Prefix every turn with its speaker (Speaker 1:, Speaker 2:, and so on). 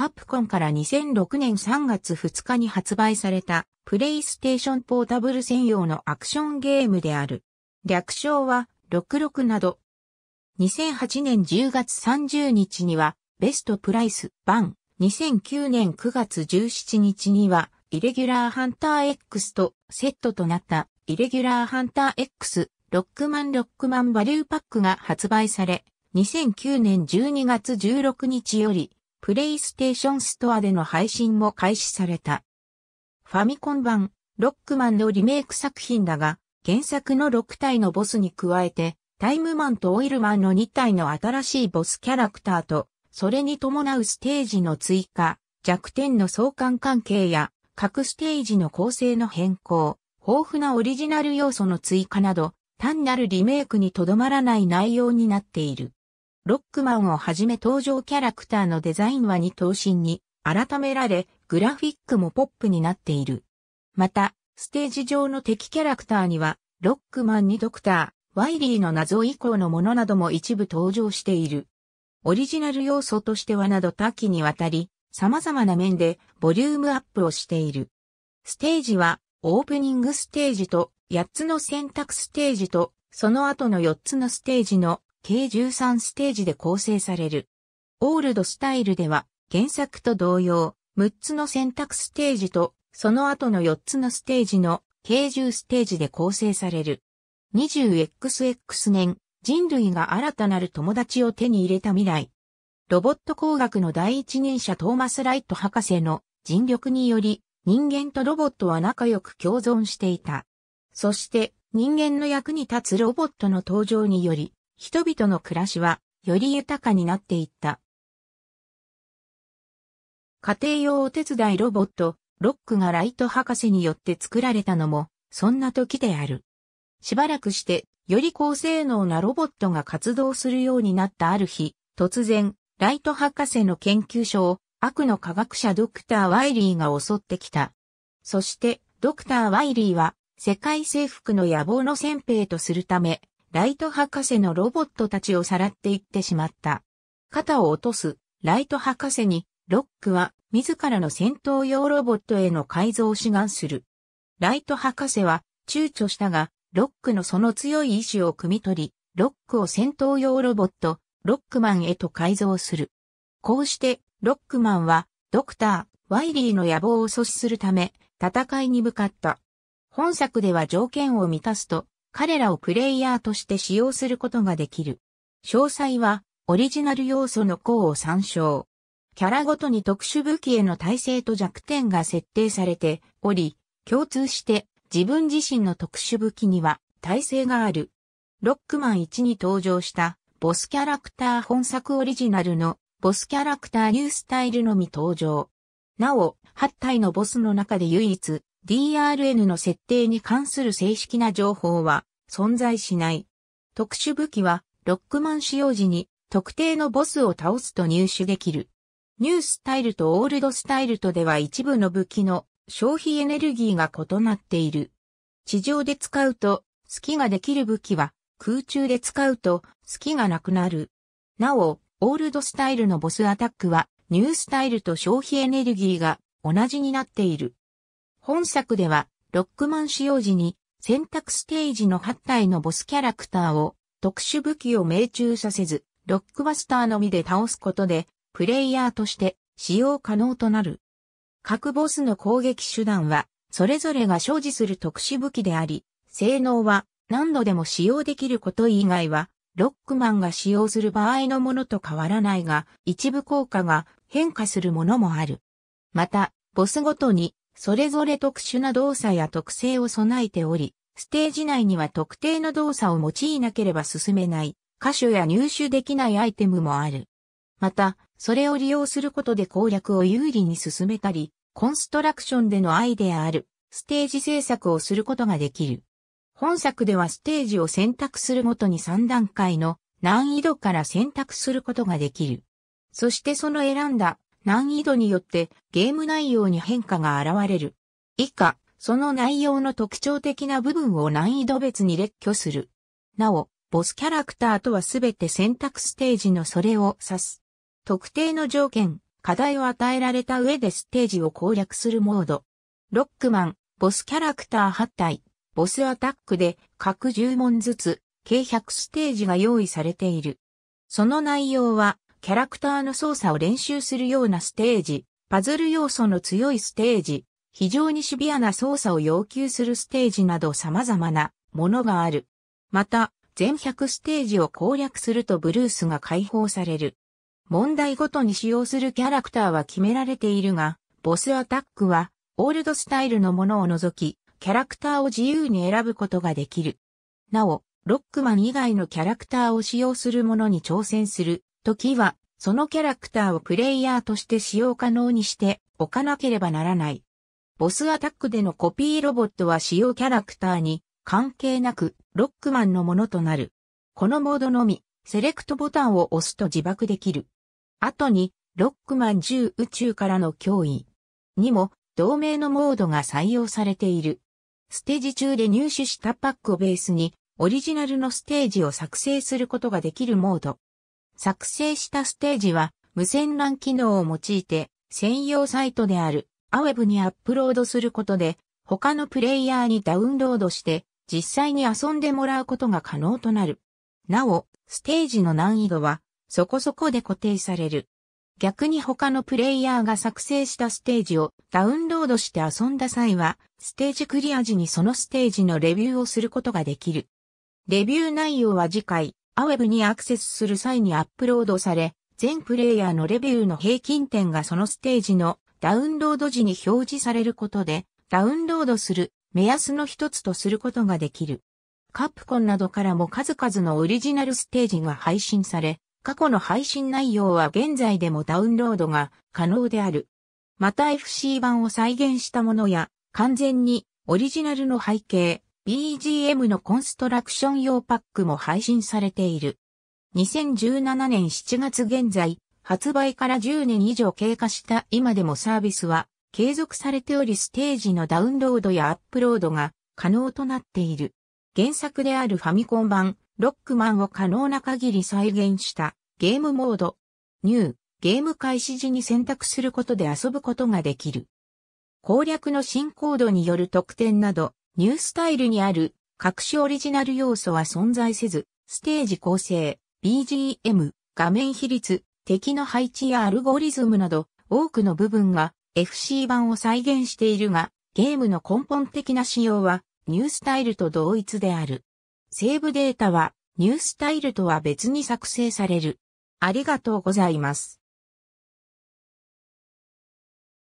Speaker 1: カプコンから2006年3月2日に発売されたプレイステーションポータブル専用のアクションゲームである。略称は66など。2008年10月30日にはベストプライス版。2009年9月17日にはイレギュラーハンター X とセットとなったイレギュラーハンター X ロックマンロックマンバリューパックが発売され、2009年12月16日よりプレイステーションストアでの配信も開始された。ファミコン版、ロックマンのリメイク作品だが、原作の6体のボスに加えて、タイムマンとオイルマンの2体の新しいボスキャラクターと、それに伴うステージの追加、弱点の相関関係や、各ステージの構成の変更、豊富なオリジナル要素の追加など、単なるリメイクにとどまらない内容になっている。ロックマンをはじめ登場キャラクターのデザインは二等身に改められ、グラフィックもポップになっている。また、ステージ上の敵キャラクターには、ロックマンにドクター、ワイリーの謎以降のものなども一部登場している。オリジナル要素としてはなど多岐にわたり、様々な面でボリュームアップをしている。ステージは、オープニングステージと8つの選択ステージと、その後の4つのステージの計13ステージで構成される。オールドスタイルでは、原作と同様、6つの選択ステージと、その後の4つのステージの計10ステージで構成される。20XX 年、人類が新たなる友達を手に入れた未来。ロボット工学の第一人者トーマス・ライト博士の尽力により、人間とロボットは仲良く共存していた。そして、人間の役に立つロボットの登場により、人々の暮らしはより豊かになっていった。家庭用お手伝いロボット、ロックがライト博士によって作られたのも、そんな時である。しばらくして、より高性能なロボットが活動するようになったある日、突然、ライト博士の研究所を悪の科学者ドクター・ワイリーが襲ってきた。そして、ドクター・ワイリーは、世界征服の野望の先兵とするため、ライト博士のロボットたちをさらっていってしまった。肩を落とす、ライト博士に、ロックは、自らの戦闘用ロボットへの改造を志願する。ライト博士は、躊躇したが、ロックのその強い意志を汲み取り、ロックを戦闘用ロボット、ロックマンへと改造する。こうして、ロックマンは、ドクター、ワイリーの野望を阻止するため、戦いに向かった。本作では条件を満たすと、彼らをプレイヤーとして使用することができる。詳細は、オリジナル要素の項を参照。キャラごとに特殊武器への耐性と弱点が設定されており、共通して自分自身の特殊武器には耐性がある。ロックマン1に登場したボスキャラクター本作オリジナルのボスキャラクターニュースタイルのみ登場。なお、8体のボスの中で唯一 DRN の設定に関する正式な情報は存在しない。特殊武器はロックマン使用時に特定のボスを倒すと入手できる。ニュースタイルとオールドスタイルとでは一部の武器の消費エネルギーが異なっている。地上で使うと、隙ができる武器は空中で使うと隙がなくなる。なお、オールドスタイルのボスアタックはニュースタイルと消費エネルギーが同じになっている。本作では、ロックマン使用時に、選択ステージの8体のボスキャラクターを、特殊武器を命中させず、ロックバスターのみで倒すことで、プレイヤーとして使用可能となる。各ボスの攻撃手段は、それぞれが所持する特殊武器であり、性能は何度でも使用できること以外は、ロックマンが使用する場合のものと変わらないが、一部効果が変化するものもある。また、ボスごとにそれぞれ特殊な動作や特性を備えており、ステージ内には特定の動作を用いなければ進めない、箇所や入手できないアイテムもある。また、それを利用することで攻略を有利に進めたり、コンストラクションでのアイデアある、ステージ制作をすることができる。本作ではステージを選択するごとに3段階の難易度から選択することができる。そしてその選んだ難易度によってゲーム内容に変化が現れる。以下、その内容の特徴的な部分を難易度別に列挙する。なお、ボスキャラクターとはすべて選択ステージのそれを指す。特定の条件、課題を与えられた上でステージを攻略するモード。ロックマン、ボスキャラクター8体、ボスアタックで各10問ずつ、計100ステージが用意されている。その内容はキャラクターの操作を練習するようなステージ、パズル要素の強いステージ、非常にシビアな操作を要求するステージなど様々なものがある。また、全100ステージを攻略するとブルースが解放される。問題ごとに使用するキャラクターは決められているが、ボスアタックは、オールドスタイルのものを除き、キャラクターを自由に選ぶことができる。なお、ロックマン以外のキャラクターを使用するものに挑戦する時は、そのキャラクターをプレイヤーとして使用可能にしておかなければならない。ボスアタックでのコピーロボットは使用キャラクターに関係なくロックマンのものとなる。このモードのみ、セレクトボタンを押すと自爆できる。後に、ロックマン10宇宙からの脅威にも同盟のモードが採用されている。ステージ中で入手したパックをベースにオリジナルのステージを作成することができるモード。作成したステージは無線 LAN 機能を用いて専用サイトである AWeb にアップロードすることで他のプレイヤーにダウンロードして実際に遊んでもらうことが可能となる。なお、ステージの難易度はそこそこで固定される。逆に他のプレイヤーが作成したステージをダウンロードして遊んだ際は、ステージクリア時にそのステージのレビューをすることができる。レビュー内容は次回、アウェブにアクセスする際にアップロードされ、全プレイヤーのレビューの平均点がそのステージのダウンロード時に表示されることで、ダウンロードする目安の一つとすることができる。カプコンなどからも数々のオリジナルステージが配信され、過去の配信内容は現在でもダウンロードが可能である。また FC 版を再現したものや、完全にオリジナルの背景、BGM のコンストラクション用パックも配信されている。2017年7月現在、発売から10年以上経過した今でもサービスは継続されておりステージのダウンロードやアップロードが可能となっている。原作であるファミコン版、ロックマンを可能な限り再現したゲームモード、ニュー、ゲーム開始時に選択することで遊ぶことができる。攻略の進行度による特典など、ニュースタイルにある各種オリジナル要素は存在せず、ステージ構成、BGM、画面比率、敵の配置やアルゴリズムなど多くの部分が FC 版を再現しているが、ゲームの根本的な仕様はニュースタイルと同一である。セーブデータはニュースタイルとは別に作成される。ありがとうございます。